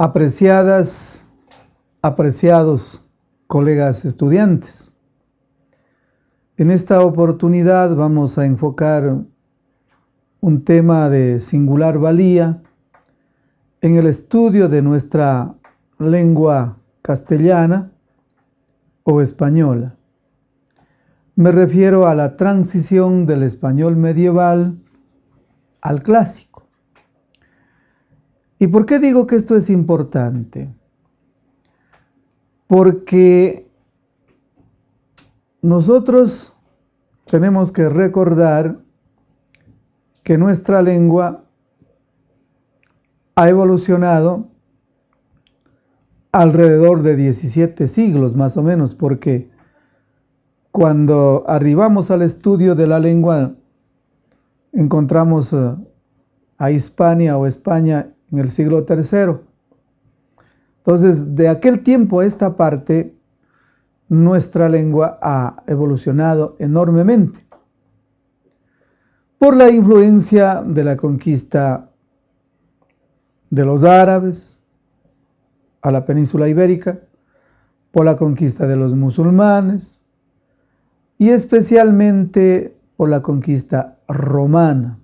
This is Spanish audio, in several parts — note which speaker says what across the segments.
Speaker 1: Apreciadas, apreciados colegas estudiantes. En esta oportunidad vamos a enfocar un tema de singular valía en el estudio de nuestra lengua castellana o española. Me refiero a la transición del español medieval al clásico. ¿Y por qué digo que esto es importante? Porque nosotros tenemos que recordar que nuestra lengua ha evolucionado alrededor de 17 siglos más o menos, porque cuando arribamos al estudio de la lengua encontramos eh, a Hispania o España en el siglo III. Entonces, de aquel tiempo a esta parte, nuestra lengua ha evolucionado enormemente por la influencia de la conquista de los árabes a la península ibérica, por la conquista de los musulmanes y especialmente por la conquista romana.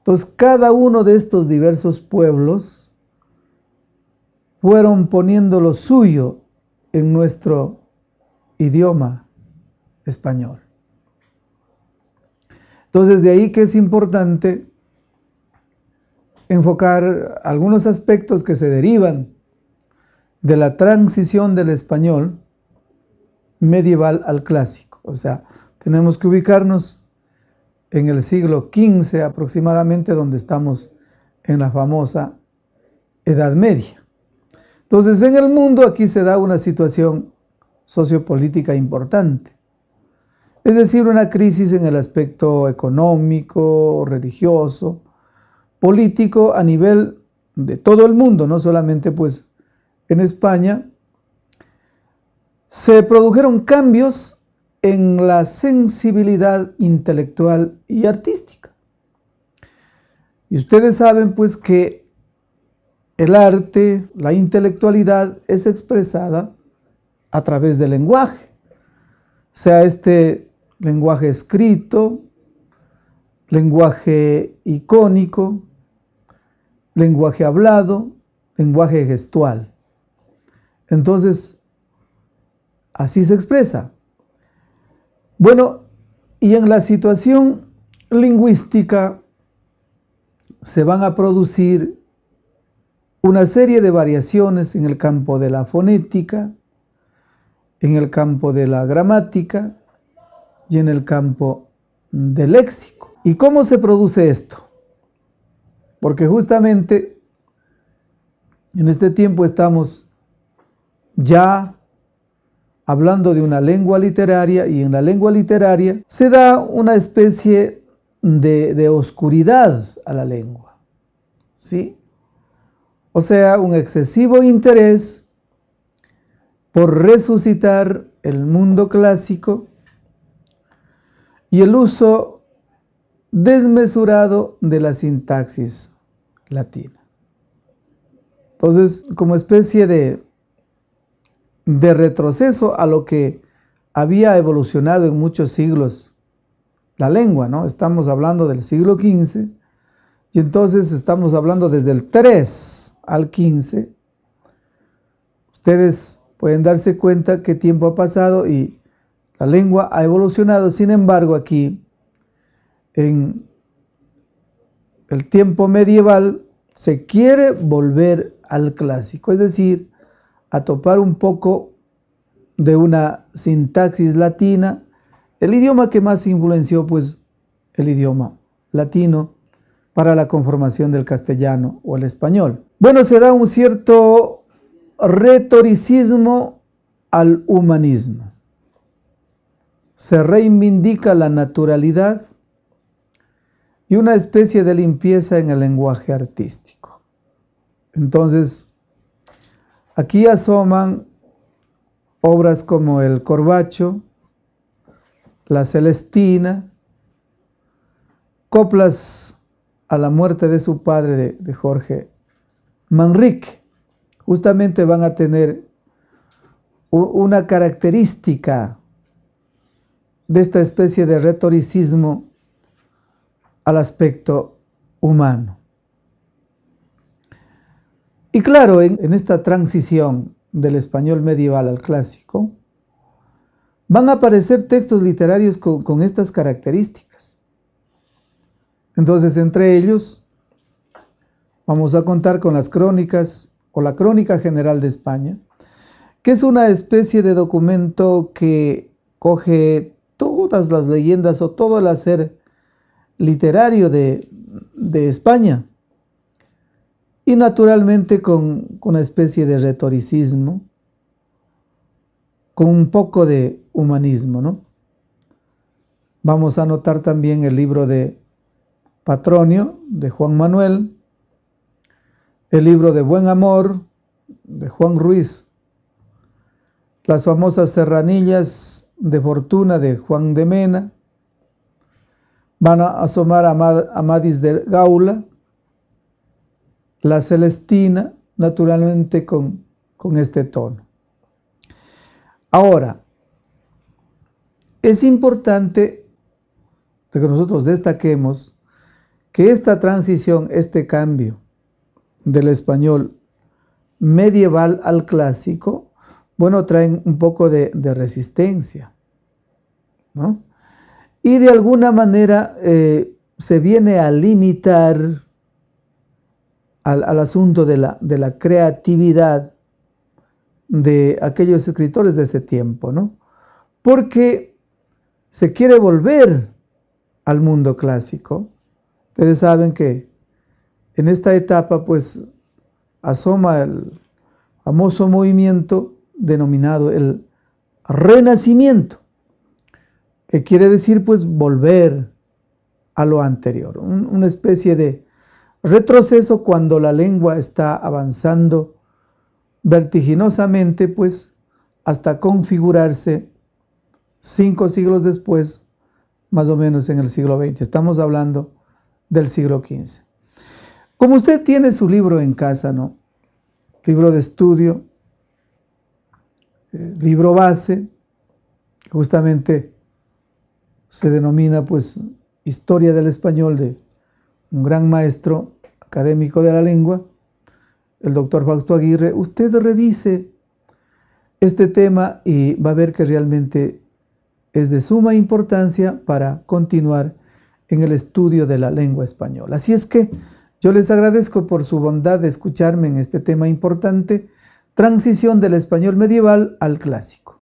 Speaker 1: Entonces cada uno de estos diversos pueblos fueron poniendo lo suyo en nuestro idioma español. Entonces de ahí que es importante enfocar algunos aspectos que se derivan de la transición del español medieval al clásico. O sea, tenemos que ubicarnos en el siglo XV aproximadamente, donde estamos en la famosa Edad Media. Entonces, en el mundo aquí se da una situación sociopolítica importante, es decir, una crisis en el aspecto económico, religioso, político a nivel de todo el mundo, no solamente pues en España, se produjeron cambios en la sensibilidad intelectual y artística. Y ustedes saben pues que el arte, la intelectualidad es expresada a través del lenguaje, sea este lenguaje escrito, lenguaje icónico, lenguaje hablado, lenguaje gestual. Entonces, así se expresa. Bueno, y en la situación lingüística se van a producir una serie de variaciones en el campo de la fonética, en el campo de la gramática y en el campo del léxico. ¿Y cómo se produce esto? Porque justamente en este tiempo estamos ya hablando de una lengua literaria y en la lengua literaria se da una especie de, oscuridad a la lengua. ¿Sí? O sea, un excesivo interés por resucitar el mundo clásico y el uso desmesurado de la sintaxis latina. Entonces, como especie de de retroceso a lo que había evolucionado en muchos siglos. La lengua, ¿no? Estamos hablando del siglo XV y entonces estamos hablando desde el 3 al 15. Ustedes pueden darse cuenta qué tiempo ha pasado y la lengua ha evolucionado. Sin embargo, aquí en el tiempo medieval se quiere volver al clásico, es decir, a topar un poco de una sintaxis latina, el idioma que más influenció pues el idioma latino para la conformación del castellano o el español. Bueno, se da un cierto retoricismo al humanismo. Se reivindica la naturalidad y una especie de limpieza en el lenguaje artístico. Entonces, Aquí asoman obras como el Corbacho, la Celestina, coplas a la muerte de su padre, de, Jorge Manrique. Justamente van a tener una característica de esta especie de retoricismo al aspecto humano. Y claro, en, esta transición del español medieval al clásico, van a aparecer textos literarios con, estas características. Entonces, entre ellos, vamos a contar con las crónicas o la Crónica General de España, que es una especie de documento que coge todas las leyendas o todo el hacer literario de España y naturalmente con, una especie de retoricismo, con un poco de humanismo, Vamos a notar también el libro de Patronio, de Juan Manuel, el libro de Buen Amor, de Juan Ruiz, las famosas serranillas de fortuna de Juan de Mena, van a asomar a Amadis de Gaula, la Celestina, naturalmente con, con este tono. Ahora, es importante que nosotros destaquemos que esta transición, este cambio del español medieval al clásico, bueno, traen un poco de, resistencia, ¿no? Y de alguna manera eh, se viene a limitar al, asunto de la, creatividad de aquellos escritores de ese tiempo, ¿no? Porque se quiere volver al mundo clásico. Ustedes saben que en esta etapa, pues, asoma el famoso movimiento denominado el renacimiento, que quiere decir, pues, volver a lo anterior, una especie de retroceso cuando la lengua está avanzando vertiginosamente, pues hasta configurarse cinco siglos después, más o menos en el siglo XX. Estamos hablando del siglo XV. Como usted tiene su libro en casa, ¿no? Libro de estudio, eh, libro base, justamente se denomina pues Historia del Español de un gran maestro académico de la lengua, el doctor Fausto Aguirre, usted revise este tema y va a ver que realmente es de suma importancia para continuar en el estudio de la lengua española. Así es que yo les agradezco por su bondad de escucharme en este tema importante, transición del español medieval al clásico.